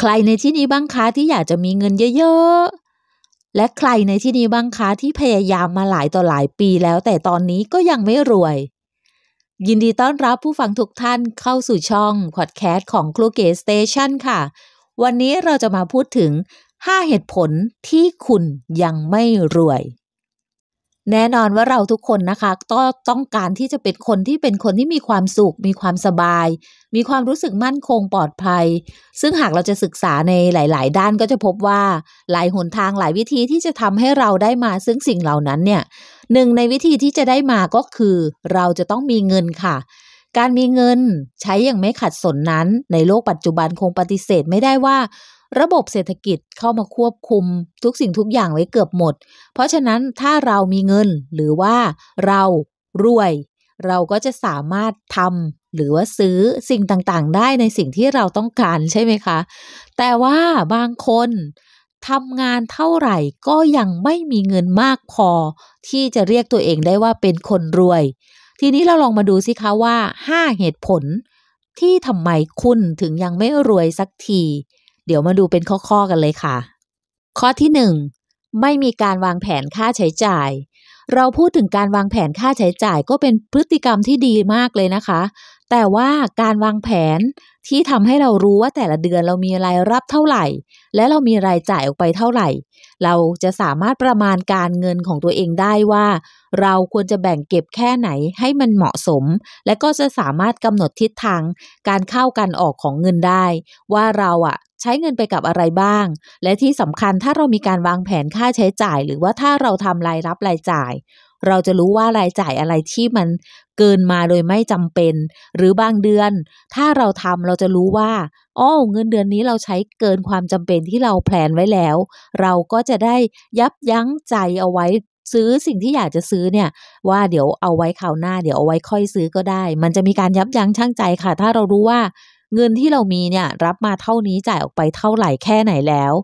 ใครในที่นี้บ้างคะที่อยากจะมีเงินเยอะๆ และใครในที่นี้บ้างคะที่พยายามมาหลายต่อหลายปีแล้ว แต่ตอนนี้ก็ยังไม่รวย ยินดีต้อนรับผู้ฟังทุกท่านเข้าสู่ช่องพอดแคสต์ของครูเกสเตชันค่ะ วันนี้เราจะมาพูดถึง 5 เหตุผลที่คุณยังไม่รวยแน่นอนว่าเราทุกคนนะคะต้องต้องการที่จะเป็นคนที่เป็นคนที่มีความสุข มีความสบาย มีความรู้สึกมั่นคงปลอดภัย ซึ่งหากเราจะศึกษาในหลาย ๆ ด้านก็จะพบว่าหลายหนทางหลายวิธีที่จะทำให้เราได้มาซึ่งสิ่งเหล่านั้นเนี่ยหนึ่งในวิธีที่จะได้มาก็คือ เราจะต้องมีเงินค่ะ การมีเงินใช้อย่างไม่ขัดสนนั้น ในโลกปัจจุบันคงปฏิเสธไม่ได้ว่าระบบเศรษฐกิจเข้ามาควบคุมทุกสิ่งทุกอย่างไว้เกือบหมด เพราะฉะนั้นถ้าเรามีเงินหรือว่าเรารวย เราก็จะสามารถทำหรือว่าซื้อสิ่งต่าง ๆ ได้ในสิ่งที่เราต้องการใช่ไหมคะ แต่ว่าบางคนทำงานเท่าไหร่ก็ยังไม่มีเงินมากพอที่จะเรียกตัวเองได้ว่าเป็นคนรวย ทีนี้เราลองมาดูสิคะว่า 5 เหตุผล ที่ทำไมคุณถึงยังไม่รวยสักทีเดี๋ยวมาดูเป็นข้อๆ กันเลยค่ะ ข้อที่ 1 ไม่มีการวางแผนค่าใช้จ่าย เราพูดถึงการวางแผนค่าใช้จ่ายก็เป็นพฤติกรรมที่ดีมากเลยนะคะ แต่ว่าการวางแผนที่ทำให้เรารู้ว่าแต่ละเดือนเรามีรายรับเท่าไหร่ และเรามีรายจ่ายออกไปเท่าไหร่ เราจะสามารถประมาณการเงินของตัวเองได้ว่า เราควรจะแบ่งเก็บแค่ไหนให้มันเหมาะสม และก็จะสามารถกำหนดทิศทางการเข้าการออกของเงินได้ ว่าเราอะใช้เงินไปกับอะไรบ้าง และที่สำคัญถ้าเรามีการวางแผนค่าใช้จ่าย หรือว่าถ้าเราทำรายรับรายจ่าย เราจะรู้ว่ารายจ่ายอะไรที่มันเกินมาโดยไม่จำเป็น หรือบางเดือน ถ้าเราทำเราจะรู้ว่าอ๋อเงินเดือนนี้เราใช้เกินความจำเป็นที่เราแพลนไว้แล้ว เราก็จะได้ยับยั้งใจเอาไว้ซื้อสิ่งที่อยากจะซื้อเนี่ยว่าเดี๋ยวเอาไว้คราวหน้าเดี๋ยวเอาไว้ค่อยซื้อก็ได้ มันจะมีการยับยั้งชั่งใจค่ะ ถ้าเรารู้ว่าเงินที่เรามีเนี่ยรับมาเท่านี้จ่ายออกไปเท่าไหร่แค่ไหนแล้ว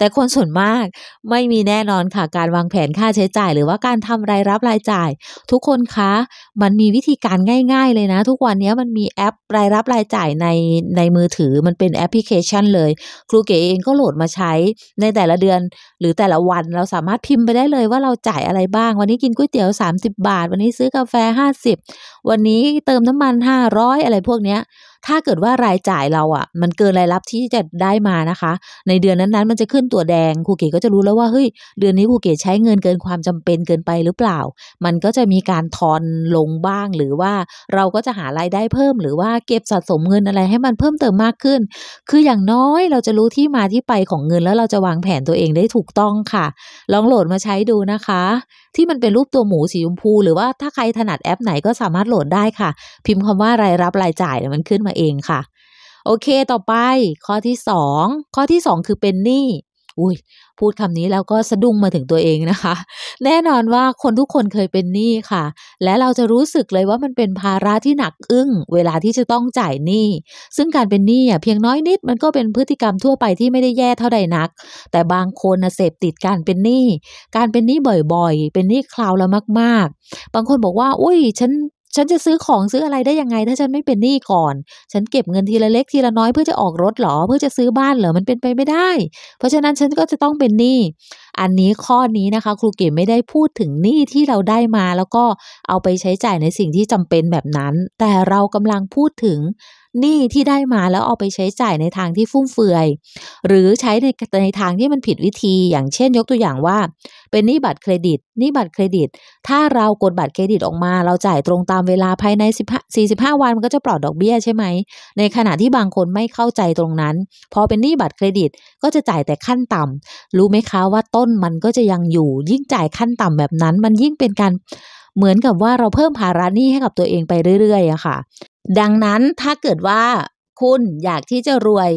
แต่คนส่วนมากไม่มีแน่นอนค่ะ การวางแผนค่าใช้จ่าย หรือว่าการทำรายรับรายจ่าย ทุกคนคะ มันมีวิธีการง่ายๆเลยนะ ทุกวันนี้มันมีแอปรายรับรายจ่ายในในมือถือ มันเป็นแอปพลิเคชันเลย ครูเก๋เองก็โหลดมาใช้ในแต่ละเดือน หรือแต่ละวันเราสามารถพิมพ์ไปได้เลย ว่าเราจ่ายอะไรบ้าง วันนี้กินก๋วยเตี๋ยว 30 บาท วันนี้ซื้อกาแฟ50วันนี้เติมน้ำมัน500อะไรพวกเนี้ยถ้าเกิดว่ารายจ่ายเราอ่ะ มันเกินรายรับที่จะได้มานะคะ ในเดือนนั้นๆมันจะขึ้นตัวแดงครูเก๋ก็จะรู้แล้วว่า เฮ้ยเดือนนี้ครูเก๋ใช้เงินเกินความจำเป็นเกินไปหรือเปล่า มันก็จะมีการทอนลงบ้าง หรือว่าเราก็จะหารายได้เพิ่ม หรือว่าเก็บสะสมเงินอะไร ให้มันเพิ่มเติมมากขึ้น คืออย่างน้อยเราจะรู้ที่มาที่ไปของเงินแล้วเราจะวางแผนตัวเองได้ถูกต้องค่ะลองโหลดมาใช้ดูนะคะ ที่มันเป็นรูปตัวหมูสีชมพู หรือว่าถ้าใครถนัดแอปไหนก็สามารถโหลดได้ค่ะ พิมพ์คำว่ารายรับรายจ่ายมันขึ้นมาเองค่ะ โอเคต่อไป ข้อที่สองข้อที่สองคือเป็นหนี้อุ้ย พูดคำนี้แล้วก็สะดุ้งมาถึงตัวเองนะคะ แน่นอนว่าคนทุกคนเคยเป็นหนี้ค่ะ และเราจะรู้สึกเลยว่ามันเป็นภาระที่หนักอึ้งเวลาที่จะต้องจ่ายหนี้ซึ่งการเป็นหนี้อ่ะเพียงน้อยนิด มันก็เป็นพฤติกรรมทั่วไปที่ไม่ได้แย่เท่าใดนัก แต่บางคนเสพติดการเป็นหนี้การเป็นหนี้บ่อย ๆ เป็นหนี้คราวละมาก ๆ บางคนบอกว่าอุ้ย ฉันฉันจะซื้อของซื้ออะไรได้ยังไงถ้าฉันไม่เป็นหนี้ก่อน ฉันเก็บเงินทีละเล็กทีละน้อยเพื่อจะออกรถหรอ เพื่อจะซื้อบ้าน เหรอมันเป็นไปไม่ได้ เพราะฉะนั้นฉันก็จะต้องเป็นหนี้อันนี้ข้อนี้นะคะครูเก๋ไม่ได้พูดถึงหนี้ที่เราได้มา แล้วก็เอาไปใช้จ่ายในสิ่งที่จำเป็นแบบนั้น แต่เรากำลังพูดถึงหนี้ที่ได้มาแล้วเอาไปใช้จ่ายในทางที่ฟุ่มเฟือย หรือใช้ในในทางที่มันผิดวิธี อย่างเช่น ยกตัวอย่างว่า เป็นหนี้บัตรเครดิตหนี้บัตรเครดิต ถ้าเรากดบัตรเครดิตออกมา เราจ่ายตรงตามเวลาภายใน45 วันมันก็จะปลอดดอกเบี้ยใช่ไหมในขณะที่บางคนไม่เข้าใจตรงนั้นพอเป็นหนี้บัตรเครดิตก็จะจ่ายแต่ขั้นต่ำรู้ไหมคะว่าต้น้นมันก็จะยังอยู่ยิ่งจ่ายขั้นต่ำแบบนั้นมันยิ่งเป็นการเหมือนกับว่าเราเพิ่มภาระหนี้ให้กับตัวเองไปเรื่อยๆอะค่ะ ดังนั้นถ้าเกิดว่าคุณอยากที่จะรวย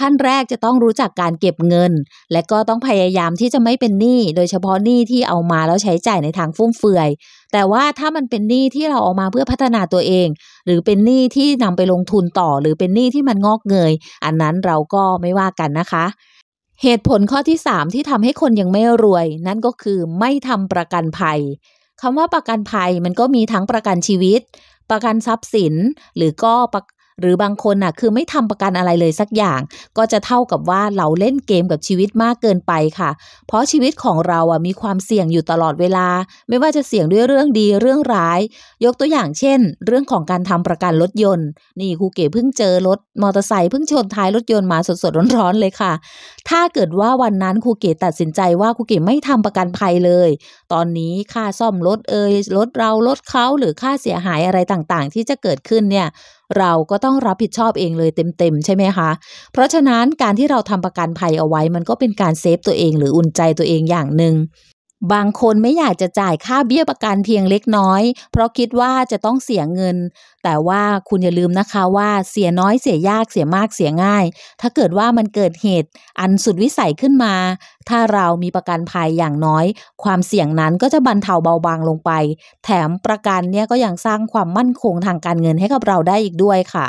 ขั้นแรกจะต้องรู้จักการเก็บเงิน และก็ต้องพยายามที่จะไม่เป็นหนี้โดยเฉพาะหนี้ที่เอามาแล้วใช้จ่ายในทางฟุ่มเฟือยแต่ว่าถ้ามันเป็นหนี้ที่เราเอามาเพื่อพัฒนาตัวเอง หรือเป็นหนี้ที่นำไปลงทุนต่อหรือเป็นหนี้ที่มันงอกเงยอันนั้นเราก็ไม่ว่ากันนะคะเหตุผลข้อที่ 3 ที่ทำให้คนยังไม่รวย นั่นก็คือไม่ทำประกันภัยคำว่าประกันภัยมันก็มีทั้งประกันชีวิต ประกันทรัพย์สิน หรือก็ประหรือบางคนน่ะคือไม่ทำประกันอะไรเลยสักอย่าง ก็จะเท่ากับว่าเราเล่นเกมกับชีวิตมากเกินไปค่ะ เพราะชีวิตของเราอ่ะมีความเสี่ยงอยู่ตลอดเวลา ไม่ว่าจะเสี่ยงด้วยเรื่องดีเรื่องร้าย ยกตัวอย่างเช่นเรื่องของการทำประกันรถยนต์นี่ครูเก๋เพิ่งเจอรถมอเตอร์ไซค์เพิ่งชนท้ายรถยนต์มาสดๆร้อนๆเลยค่ะถ้าเกิดว่าวันนั้นครูเก๋ตัดสินใจว่าครูเก๋ไม่ทำประกันภัยเลย ตอนนี้ค่าซ่อมรถเอ่ยรถเรารถเขาหรือค่าเสียหายอะไรต่างๆ ที่จะเกิดขึ้นเนี่ยเราก็ต้องรับผิดชอบเองเลยเต็มๆ ใช่ไหมคะ เพราะฉะนั้นการที่เราทำประกันภัยเอาไว้มันก็เป็นการเซฟตัวเองหรืออุ่นใจตัวเองอย่างหนึ่งบางคนไม่อยากจะจ่ายค่าเบี้ยประกันเพียงเล็กน้อย เพราะคิดว่าจะต้องเสียเงิน แต่ว่าคุณอย่าลืมนะคะว่าเสียน้อยเสียยากเสียมากเสียง่าย ถ้าเกิดว่ามันเกิดเหตุอันสุดวิสัยขึ้นมา ถ้าเรามีประกันภัยอย่างน้อย ความเสี่ยงนั้นก็จะบรรเทาเบาบางลงไป แถมประกันเนี่ยก็ยังสร้างความมั่นคงทางการเงินให้กับเราได้อีกด้วยค่ะ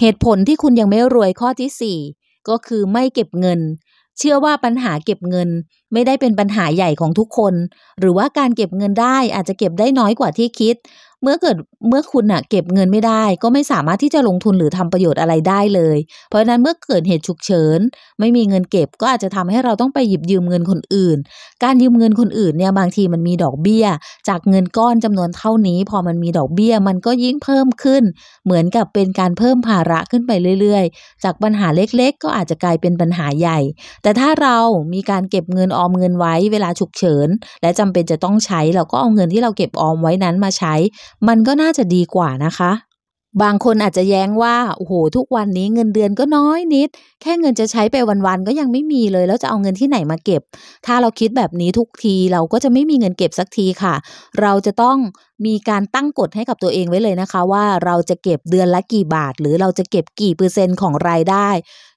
เหตุผลที่คุณยังไม่รวยข้อที่ 4 ก็คือไม่เก็บเงิน เชื่อว่าปัญหาเก็บเงินไม่ได้เป็นปัญหาใหญ่ของทุกคน หรือว่าการเก็บเงินได้อาจจะเก็บได้น้อยกว่าที่คิด เมื่อเกิดเมื่อคุณอะเก็บเงินไม่ได้ก็ไม่สามารถที่จะลงทุนหรือทำประโยชน์อะไรได้เลย เพราะฉะนั้นเมื่อเกิดเหตุฉุกเฉินไม่มีเงินเก็บก็อาจจะทำให้เราต้องไปหยิบยืมเงินคนอื่น การยืมเงินคนอื่นเนี่ยบางทีมันมีดอกเบี้ย จากเงินก้อนจำนวนเท่านี้ พอมันมีดอกเบี้ย มันก็ยิ่งเพิ่มขึ้น เหมือนกับเป็นการเพิ่มภาระขึ้นไปเรื่อย ๆ จากปัญหาเล็กๆ ก็อาจจะกลายเป็นปัญหาใหญ่แต่ถ้าเรามีการเก็บเงินออออมเงินไว้เวลาฉุกเฉิน และจำเป็นจะต้องใช้เราก็เอาเงินที่เราเก็บออมไว้นั้นมาใช้ มันก็น่าจะดีกว่านะคะบางคนอาจจะแย้งว่า โอ้โห ทุกวันนี้เงินเดือนก็น้อยนิด แค่เงินจะใช้ไปวันๆ ก็ยังไม่มีเลย แล้วจะเอาเงินที่ไหนมาเก็บ ถ้าเราคิดแบบนี้ทุกที เราก็จะไม่มีเงินเก็บสักทีค่ะ เราจะต้องมีการตั้งกฎให้กับตัวเองไว้เลยนะคะ ว่าเราจะเก็บเดือนละกี่บาท หรือเราจะเก็บกี่เปอร์เซ็นต์ของรายได้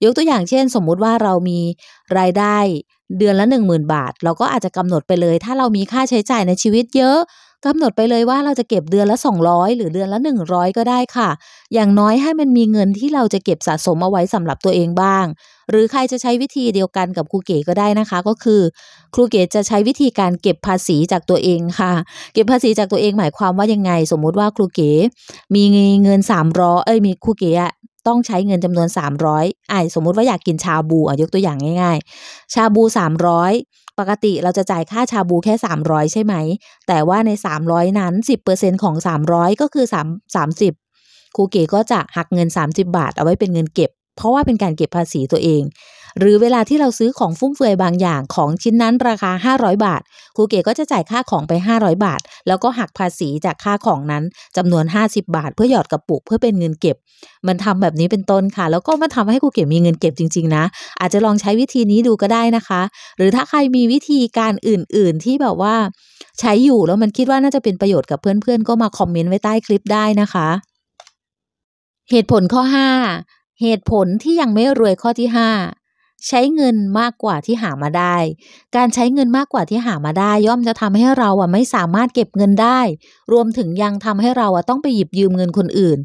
ยกตัวอย่างเช่น สมมุติว่าเรามีรายได้เดือนละ10,000 บาท เราก็อาจจะกำหนดไปเลย ถ้าเรามีค่าใช้จ่ายในชีวิตเยอะกำหนดไปเลยว่าเราจะเก็บเดือนละ200 หรือเดือนละ100 ก็ได้ค่ะ อย่างน้อยให้มันมีเงินที่เราจะเก็บสะสมเอาไว้สำหรับตัวเองบ้าง หรือใครจะใช้วิธีเดียวกันกับครูเก๋ก็ได้นะคะ ก็คือ ครูเก๋จะใช้วิธีการเก็บภาษีจากตัวเองค่ะ เก็บภาษีจากตัวเองหมายความว่ายังไงสมมุติว่าครูเก๋มีเงิน 300เอ้ยมีครูเก๋ต้องใช้เงินจำนวน 300ไอ้สมมุติว่าอยากกินชาบูอ่ะยกตัวอย่างง่ายๆ ชาบู 300 ปกติเราจะจ่ายค่าชาบูแค่ 300 ใช่ไหม แต่ว่าใน 300 นั้น 10%ของ 300 ก็คือ3 30ครูเก๋ก็จะหักเงิน 30 บาท เอาไว้เป็นเงินเก็บเพราะว่าเป็นการเก็บภาษีตัวเอง หรือเวลาที่เราซื้อของฟุ่มเฟือยบางอย่างของชิ้นนั้นราคา 500 บาท ครูเก๋ก็จะจ่ายค่าของไป 500 บาท แล้วก็หักภาษีจากค่าของนั้นจำนวน 50 บาทเพื่อหยอดกระปุก เพื่อเป็นเงินเก็บ มันทำแบบนี้เป็นต้นค่ะ แล้วก็มาทำให้ครูเก๋มีเงินเก็บจริง ๆ นะ อาจจะลองใช้วิธีนี้ดูก็ได้นะคะ หรือถ้าใครมีวิธีการอื่น ๆ ที่แบบว่าใช้อยู่แล้วมันคิดว่าน่าจะเป็นประโยชน์กับเพื่อนๆ ก็มาคอมเมนต์ไว้ใต้คลิปได้นะคะ เหตุผลข้อ5เหตุผลที่ยังไม่รวยข้อที่ 5 ใช้เงินมากกว่าที่หามาได้ การใช้เงินมากกว่าที่หามาได้ย่อมจะทำให้เราอ่ะไม่สามารถเก็บเงินได้ รวมถึงยังทำให้เราอ่ะต้องไปหยิบยืมเงินคนอื่น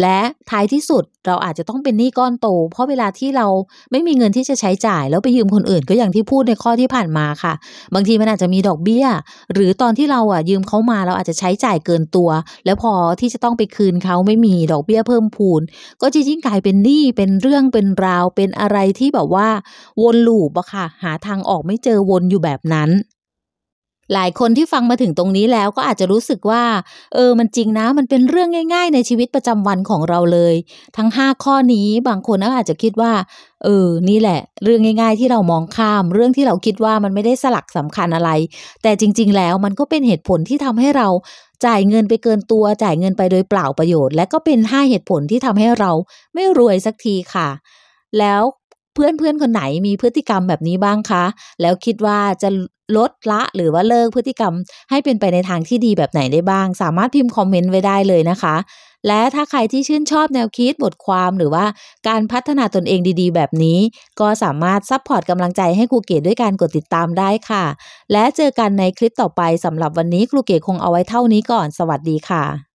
และท้ายที่สุดเราอาจจะต้องเป็นหนี้ก้อนโต เพราะเวลาที่เราไม่มีเงินที่จะใช้จ่าย แล้วไปยืมคนอื่นก็อย่างที่พูดในข้อที่ผ่านมาค่ะ บางทีมันอาจจะมีดอกเบี้ย หรือตอนที่เราอ่ะ ยืมเขามา เราอาจจะใช้จ่ายเกินตัว แล้วพอที่จะต้องไปคืนเขาไม่มีดอกเบี้ยเพิ่มพูน ก็จะยิ่งกลายเป็นหนี้เป็นเรื่องเป็นราวเป็นอะไรที่แบบว่า วนลูปอะค่ะหาทางออกไม่เจอวนอยู่แบบนั้นหลายคนที่ฟังมาถึงตรงนี้แล้วก็อาจจะรู้สึกว่า เออ มันจริงนะ มันเป็นเรื่องง่าย ๆ ในชีวิตประจำวันของเราเลย ทั้ง 5 ข้อนี้บางคนอาจจะคิดว่า เออ นี่แหละ เรื่องง่าย ๆ ที่เรามองข้าม เรื่องที่เราคิดว่ามันไม่ได้สลักสำคัญอะไร แต่จริง ๆ แล้วมันก็เป็นเหตุผลที่ทำให้เรา จ่ายเงินไปเกินตัว จ่ายเงินไปโดยเปล่าประโยชน์และก็เป็น5เหตุผลที่ทำให้เราไม่รวยสักทีค่ะ แล้วพื่อนเพื่อนคนไหนมีพฤติกรรมแบบนี้บ้างคะ แล้วคิดว่าจะลดละ หรือว่าเลิกพฤติกรรมให้เป็นไปในทางที่ดีแบบไหนได้บ้าง สามารถพิมพ์คอมเมนต์ไว้ได้เลยนะคะ และถ้าใครที่ชื่นชอบแนวคิด บทความหรือว่าการพัฒนาตนเองดีๆแบบนี้ ก็สามารถซัพพอร์ตกำลังใจให้ครูเกดด้วยการกดติดตามได้ค่ะ และเจอกันในคลิปต่อไปสำหรับวันนี้ครูเกดคงเอาไว้เท่านี้ก่อน สวัสดีค่ะ